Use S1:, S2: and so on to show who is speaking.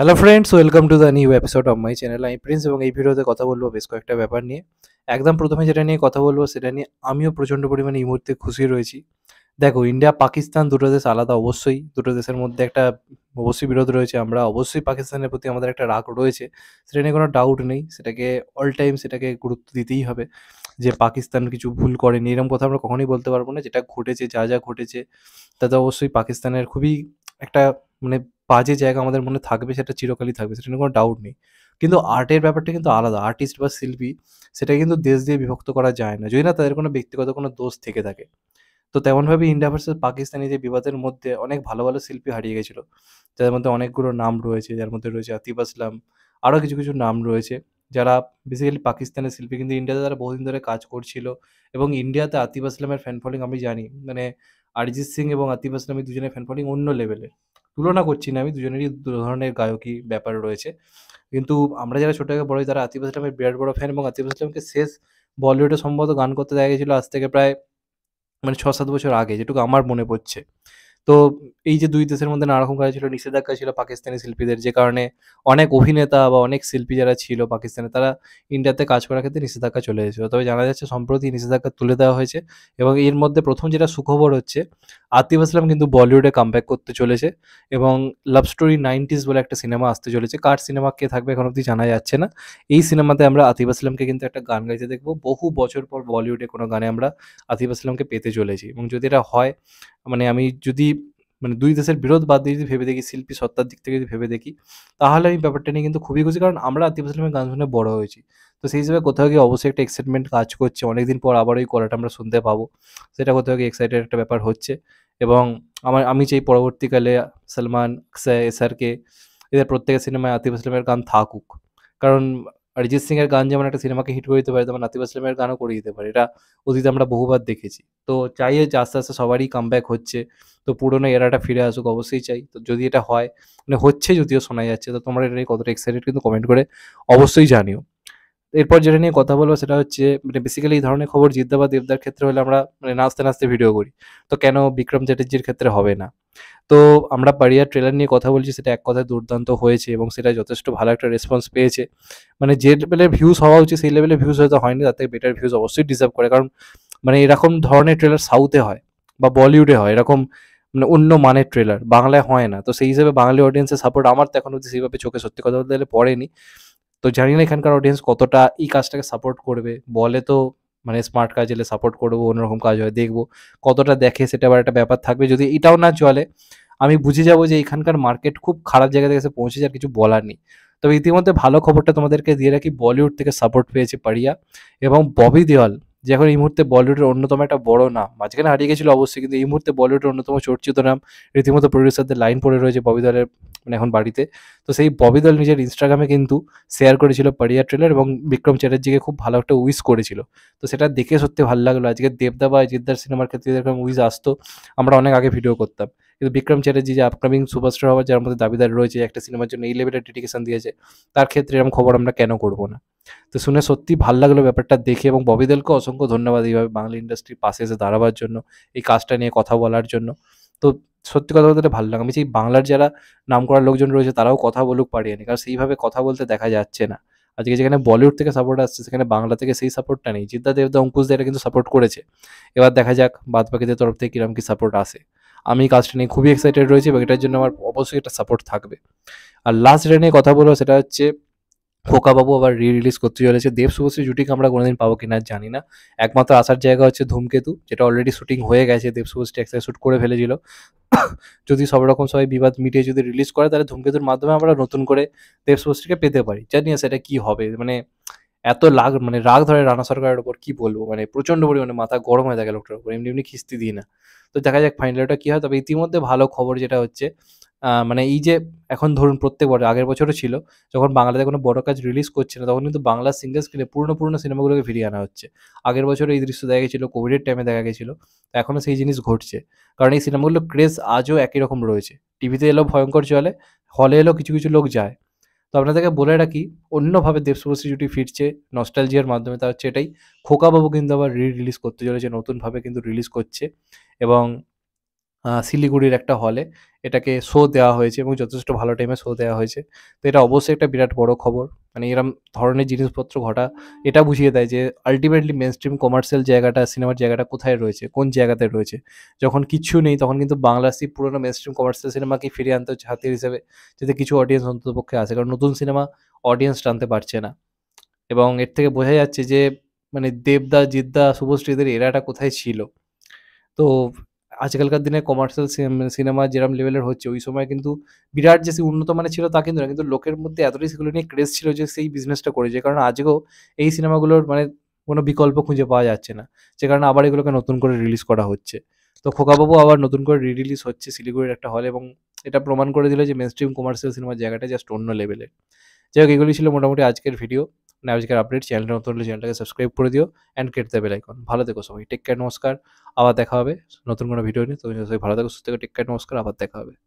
S1: hello friends welcome to the new episode of my channel আমি Prince এবং এই ভিডিওতে কথা বলবো বেশ কয়েকটা ব্যাপার নিয়ে একদম প্রথমে যেটা নিয়ে কথা বলবো সেটা নিয়ে আমিও প্রচণ্ড পরিমাণে এই মুহূর্তে খুশি রয়েছি দেখো ইন্ডিয়া পাকিস্তান দুটো দেশ আলাদা অবশ্যই দুটো দেশের মধ্যে একটা অবশ্যই বিরোধ রয়েছে আমরা অবশ্যই পাকিস্তানের প্রতি আমাদের একটা রাগ রয়েছে সেটা নিয়ে কোনো ডাউট নেই সেটাকে অল টাইম সেটাকে গুরুত্ব দিতেই হবে যে পাকিস্তান কিছু ভুল করেনি এরকম কথা আমরা কখনোই বলতে পারবো না যেটা ঘটেছে যা যা ঘটেছে তাতে অবশ্যই পাকিস্তানের খুবই একটা মানে বাজে জায়গা আমাদের মনে থাকবে সেটা চিরকালই থাকবে সেটা নিয়ে কোনো ডাউট নেই কিন্তু আর্টের ব্যাপারটা কিন্তু আলাদা আর্টিস্ট বা শিল্পী সেটা কিন্তু দেশ দিয়ে বিভক্ত করা যায় না যদি না তাদের কোনো ব্যক্তিগত কোনো দোষ থেকে থাকে তো তেমনভাবে ইন্ডিয়া ভার্সেস পাকিস্তানি যে বিবাদের মধ্যে অনেক ভালো ভালো শিল্পী হারিয়ে গেছিলো যাদের মধ্যে অনেকগুলো নাম রয়েছে যার মধ্যে রয়েছে আতিফ আসলাম আরও কিছু কিছু নাম রয়েছে যারা বেসিক্যালি পাকিস্তানের শিল্পী কিন্তু ইন্ডিয়াতে তারা বহুদিন ধরে কাজ করছিল এবং ইন্ডিয়াতে আতিফ আসলামের ফ্যান ফলোয়িং আমি জানি মানে অরিজিৎ সিং এবং আতিফ আসলামের দুজনের ফ্যান ফলোয়িং অন্য লেভেলের তুলনা করছি না আমি দুজনেরই দু ধরনের গায়কী ব্যাপার রয়েছে কিন্তু আমরা যারা ছোটো থেকে বড় তারা আতিফ আসলামের বিরাট বড় ফ্যান এবং আতিফ আসলামকে শেষ বলিউডে সম্ভবত গান করতে দেখা গেছিলো আজ থেকে প্রায় মানে ছ সাত বছর আগে যেটুকু আমার মনে পড়ছে তো এই যে দুই দেশের মধ্যে রকম কাজ ছিল নিষেধাজ্ঞা ছিল পাকিস্তানি শিল্পীদের যে কারণে অনেক অভিনেতা বা অনেক শিল্পী যারা ছিল পাকিস্তানে তারা ইন্ডিয়াতে কাজ করার ক্ষেত্রে নিষেধাজ্ঞা চলে এসেছিল তবে জানা যাচ্ছে সম্প্রতি নিষেধাজ্ঞা তুলে দেওয়া হয়েছে এবং এর মধ্যে প্রথম যেটা সুখবর হচ্ছে আতিফ আসলাম কিন্তু বলিউডে কামব্যাক করতে চলেছে এবং লাভ স্টোরি নাইনটিস বলে একটা সিনেমা আসতে চলেছে কার সিনেমা কে থাকবে এখন অবধি জানা যাচ্ছে না এই সিনেমাতে আমরা আতিফ আসলামকে কিন্তু একটা গান গাইতে দেখবো বহু বছর পর বলিউডে কোনো গানে আমরা আতিফ আসলামকে পেতে চলেছি এবং যদি এটা হয় মানে আমি যদি মানে দুই দেশের বিরোধ বাদ দিয়ে যদি ভেবে দেখি শিল্পী সত্তার দিক থেকে যদি ভেবে দেখি তাহলে আমি ব্যাপারটা নিয়ে কিন্তু খুবই খুশি কারণ আমরা আতিফ আসলামের গান শুনে বড় হয়েছি তো সেই হিসেবে কোথাও গিয়ে অবশ্যই একটা এক্সাইটমেন্ট কাজ করছে অনেকদিন পর আবার ওই কলাটা আমরা শুনতে পাবো সেটা কোথাও গিয়ে এক্সাইটেড একটা ব্যাপার হচ্ছে এবং আমার আমি চাই পরবর্তীকালে সালমান এস আর কে এদের প্রত্যেকের সিনেমায় আতিফ আসলামের গান থাকুক কারণ অরিজিৎ সিং এর গান যেমন একটা সিনেমাকে হিট করে দিতে পারে তেমন নাতিব আসলামের গানও করে দিতে পারে এটা অতীত আমরা বহুবার দেখেছি তো চাই যে আস্তে আস্তে সবারই কামব্যাক হচ্ছে তো পুরোনো এরাটা ফিরে আসুক অবশ্যই চাই তো যদি এটা হয় মানে হচ্ছে যদিও শোনা যাচ্ছে তো তোমরা এটা নিয়ে কতটা এক্সাইটেড কিন্তু কমেন্ট করে অবশ্যই জানিও এরপর যেটা নিয়ে কথা বলবো সেটা হচ্ছে মানে বেসিক্যালি এই ধরনের খবর জিদ্দা বা দেবদার ক্ষেত্রে হলে আমরা মানে নাচতে নাচতে ভিডিও করি তো কেন বিক্রম চ্যাটার্জির ক্ষেত্রে হবে না তো আমরা পারিয়ার ট্রেলার নিয়ে কথা বলছি সেটা এক কথায় দুর্দান্ত হয়েছে এবং সেটা যথেষ্ট ভালো একটা রেসপন্স পেয়েছে মানে যে লেভেলের ভিউজ হওয়া উচিত সেই লেভেলের ভিউজ হয়তো হয়নি তার থেকে বেটার ভিউজ অবশ্যই ডিজার্ভ করে কারণ মানে এরকম ধরনের ট্রেলার সাউথে হয় বা বলিউডে হয় এরকম মানে অন্য মানের ট্রেলার বাংলায় হয় না তো সেই হিসেবে বাঙালি অডিয়েন্সের সাপোর্ট আমার তো এখন অব্দি সেইভাবে চোখে সত্যি কথা বলতে গেলে পড়েনি তো জানি না এখানকার অডিয়েন্স কতটা এই কাজটাকে সাপোর্ট করবে বলে তো মানে স্মার্ট কাজ এলে সাপোর্ট করবো অন্যরকম কাজ হয় দেখবো কতটা দেখে সেটা আবার একটা ব্যাপার থাকবে যদি এটাও না চলে আমি বুঝে যাব যে এখানকার মার্কেট খুব খারাপ জায়গা থেকে পৌঁছে আর কিছু বলার নেই তবে ইতিমধ্যে ভালো খবরটা তোমাদেরকে দিয়ে রাখি বলিউড থেকে সাপোর্ট পেয়েছে পারিয়া এবং ববি দেওয়াল যে এখন এই মুহূর্তে বলিউডের অন্যতম একটা বড় নাম মাঝখানে হারিয়ে গেছিল অবশ্যই কিন্তু এই মুহূর্তে বলিউডের অন্যতম চর্চিত নাম রীতিমতো প্রডিউসারদের লাইন পড়ে রয়েছে ববি দেওয়ালের মানে এখন বাড়িতে তো সেই ববি দল নিজের ইনস্টাগ্রামে কিন্তু শেয়ার করেছিল পারিয়া ট্রেলার এবং বিক্রম চ্যাটার্জিকে খুব ভালো একটা উইস করেছিল তো সেটা দেখে সত্যি ভালো লাগলো আজকে দেবদা বা জিদ্দার সিনেমার ক্ষেত্রে যেরকম উইস আসতো আমরা অনেক আগে ভিডিও করতাম কিন্তু বিক্রম চ্যাটার্জি যে আপকামিং সুপারস্টার হওয়ার যার মধ্যে দাবিদার রয়েছে একটা সিনেমার জন্য এই লেভেলের ডেডিকেশন দিয়েছে তার ক্ষেত্রে এরকম খবর আমরা কেন করবো না তো শুনে সত্যি ভাল লাগলো ব্যাপারটা দেখে এবং ববিদেলকে অসংখ্য ধন্যবাদ এইভাবে বাংলা ইন্ডাস্ট্রির পাশে এসে দাঁড়াবার জন্য এই কাজটা নিয়ে কথা বলার জন্য তো সত্যি কথা বলতে ভালো লাগে আমি সেই বাংলার যারা নাম করা লোকজন রয়েছে তারাও কথা বলুক পারিয়ে কারণ সেইভাবে কথা বলতে দেখা যাচ্ছে না আজকে যেখানে বলিউড থেকে সাপোর্ট আসছে সেখানে বাংলা থেকে সেই সাপোর্টটা নেই জিদ্দা দেবদা অঙ্কুশ এটা কিন্তু সাপোর্ট করেছে এবার দেখা যাক বাদ বাকিদের তরফ থেকে কিরম কি সাপোর্ট আসে আমি কাজটা নিয়ে খুবই এক্সাইটেড রয়েছি এবং এটার জন্য আমার অবশ্যই একটা সাপোর্ট থাকবে আর লাস্ট যেটা নিয়ে কথা বলবো সেটা হচ্ছে বাবু আবার রি রিলিজ করতে চলেছে দেব শুভশ্রী জুটিকে আমরা কোনোদিন পাবো কিনা জানি না একমাত্র আসার জায়গা হচ্ছে ধূমকেতু যেটা অলরেডি শুটিং হয়ে গেছে দেব শুভশ্রী একসাথে শ্যুট করে ফেলেছিল যদি সব রকম সবাই বিবাদ মিটিয়ে যদি রিলিজ করে তাহলে ধূমকেতুর মাধ্যমে আমরা নতুন করে দেবশ্রীকে পেতে পারি জানি সেটা কি হবে মানে এত লাগ মানে রাগ ধরে রানা সরকারের ওপর কি বলবো মানে প্রচন্ড পরিমাণে মাথা গরম হয়ে থাকে লোকটার উপর এমনি এমনি খিস্তি দিই না তো দেখা যাক ফাইনালটা কি হয় তবে ইতিমধ্যে ভালো খবর যেটা হচ্ছে মানে এই যে এখন ধরুন প্রত্যেক বছর আগের বছরও ছিল যখন বাংলাতে কোনো বড় কাজ রিলিজ করছে না তখন কিন্তু বাংলার সিঙ্গেল স্ক্রিনে পুরনো পুরনো সিনেমাগুলোকে ফিরিয়ে আনা হচ্ছে আগের বছর এই দৃশ্য দেখা গেছিলো কোভিডের টাইমে দেখা গেছিলো এখনও সেই জিনিস ঘটছে কারণ এই সিনেমাগুলো ক্রেজ আজও একই রকম রয়েছে টিভিতে এলো ভয়ঙ্কর চলে হলে এলো কিছু কিছু লোক যায় তো আপনাদেরকে বলে রাখি অন্যভাবে দেবশুভশ্রী জুটি ফিরছে নস্টালজিয়ার মাধ্যমে তা হচ্ছে এটাই খোকাবাবু কিন্তু আবার রি রিলিজ করতে চলেছে নতুনভাবে কিন্তু রিলিজ করছে এবং শিলিগুড়ির একটা হলে এটাকে শো দেওয়া হয়েছে এবং যথেষ্ট ভালো টাইমে শো দেওয়া হয়েছে তো এটা অবশ্যই একটা বিরাট বড় খবর মানে এরম ধরনের জিনিসপত্র ঘটা এটা বুঝিয়ে দেয় যে আলটিমেটলি মেন স্ট্রিম কমার্শিয়াল জায়গাটা সিনেমার জায়গাটা কোথায় রয়েছে কোন জায়গাতে রয়েছে যখন কিছু নেই তখন কিন্তু বাংলা সি পুরোনো মেন স্ট্রিম কমার্শিয়াল সিনেমাকে ফিরিয়ে আনতে হচ্ছে হাতের হিসেবে যাতে কিছু অডিয়েন্স অন্ততপক্ষে আসে কারণ নতুন সিনেমা অডিয়েন্স টানতে পারছে না এবং এর থেকে বোঝা যাচ্ছে যে মানে দেবদা জিদ্দা শুভশ্রীদের এরাটা কোথায় ছিল তো আজকালকার দিনে কমার্শিয়াল সিনেমা যেরকম লেভেলের হচ্ছে ওই সময় কিন্তু বিরাট যে উন্নত মানের ছিল তা কিন্তু না কিন্তু লোকের মধ্যে এতটাই সেগুলো নিয়ে ক্রেজ ছিল যে সেই বিজনেসটা করেছে কারণ আজকেও এই সিনেমাগুলোর মানে কোনো বিকল্প খুঁজে পাওয়া যাচ্ছে না যে কারণে আবার এগুলোকে নতুন করে রিলিজ করা হচ্ছে তো খোকাবাবু আবার নতুন করে রি রিলিজ হচ্ছে শিলিগুড়ির একটা হল এবং এটা প্রমাণ করে দিল যে মেন স্ট্রিম কমার্শিয়াল সিনেমার জায়গাটা জাস্ট অন্য লেভেলের যাই হোক এগুলি ছিল মোটামুটি আজকের ভিডিও নাইজিকার আপডেট চ্যানেলটা নতুন হলে চ্যানেলটাকে সাবস্ক্রাইব করে দিও অ্যান্ড কেটে দেবে লাইকন ভালো থেকো সবাই টেক কেয়ার নমস্কার আবার দেখা হবে নতুন কোনো ভিডিও নিয়ে তুমি সবাই ভালো থেকো সুস্থ থেকে টেক কেয়ার নমস্কার আবার দেখা হবে